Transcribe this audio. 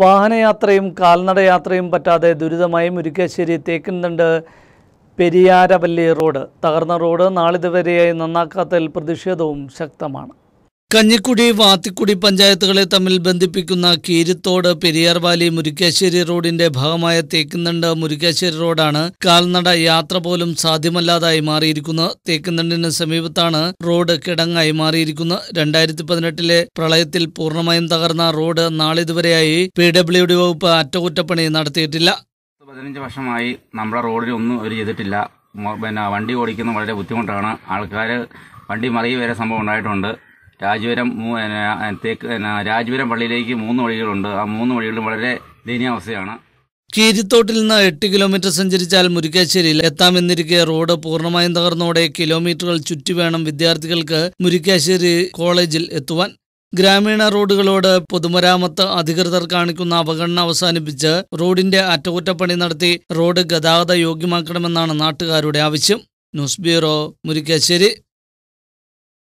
വാഹനയാത്രയും കാൽനടയാത്രയും പറ്റാതെ ദുരിതമായി മുരിക്കാശ്ശേരി തേക്കുന്നുണ്ട് പെരിയാരവല്ലി റോഡ് തകർന്ന റോഡ് നാളിതുവരെയായി നന്നാക്കാത്തതിൽ പ്രതിഷേധവും ശക്തമാണ് കഞ്ഞിക്കുടി വാത്തിക്കുടി പഞ്ചായത്തുകളെ തമ്മിൽ ബന്ധിപ്പിക്കുന്ന കീരിത്തോട് പെരിയാർവാലി മുരിക്കാശ്ശേരി റോഡിന്റെ ഭാഗമായ തേക്കുന്നണ്ട് മുരിക്കാശ്ശേരി റോഡാണ് കാൽനട യാത്ര പോലും സാധ്യമല്ലാതായി മാറിയിരിക്കുന്നത് തേക്കുന്നണ്ടിന് സമീപത്താണ് റോഡ് കിടങ്ങായി മാറിയിരിക്കുന്നത് രണ്ടായിരത്തി പതിനെട്ടിലെ പ്രളയത്തിൽ പൂർണ്ണമായും തകർന്ന റോഡ് നാളിതുവരെയായി പി ഡബ്ല്യു ഡി വകുപ്പ് അറ്റകുറ്റപ്പണി നടത്തിയിട്ടില്ല പതിനഞ്ച് വർഷമായി നമ്മുടെ റോഡിൽ ഒന്നും അവർ ചെയ്തിട്ടില്ല പിന്നെ വണ്ടി ഓടിക്കുന്നത് വളരെ ബുദ്ധിമുട്ടാണ് ആൾക്കാർ വണ്ടി മറിയ വരെ സംഭവം ഉണ്ടായിട്ടുണ്ട് രാജപുരം തേക്ക് രാജപുരം പള്ളിയിലേക്ക് മൂന്ന് വഴികളുണ്ട് ആ മൂന്ന് വഴികളും വളരെ ദയനീയാവസ്ഥയാണ് കീരിത്തോട്ടിൽ നിന്ന് എട്ട് കിലോമീറ്റർ സഞ്ചരിച്ചാൽ മുരിക്കാശ്ശേരിയിൽ എത്താമെന്നിരിക്കെ റോഡ് പൂർണ്ണമായും തകർന്നോടെ കിലോമീറ്ററുകൾ ചുറ്റി വേണം വിദ്യാർത്ഥികൾക്ക് മുരിക്കാശ്ശേരി കോളേജിൽ എത്തുവാൻ ഗ്രാമീണ റോഡുകളോട് പൊതുമരാമത്ത് അധികൃതർ കാണിക്കുന്ന അവഗണന അവസാനിപ്പിച്ച് റോഡിന്റെ അറ്റകുറ്റപ്പണി നടത്തി റോഡ് ഗതാഗത യോഗ്യമാക്കണമെന്നാണ് നാട്ടുകാരുടെ ആവശ്യം ന്യൂസ് ബ്യൂറോ മുരിക്കാശ്ശേരി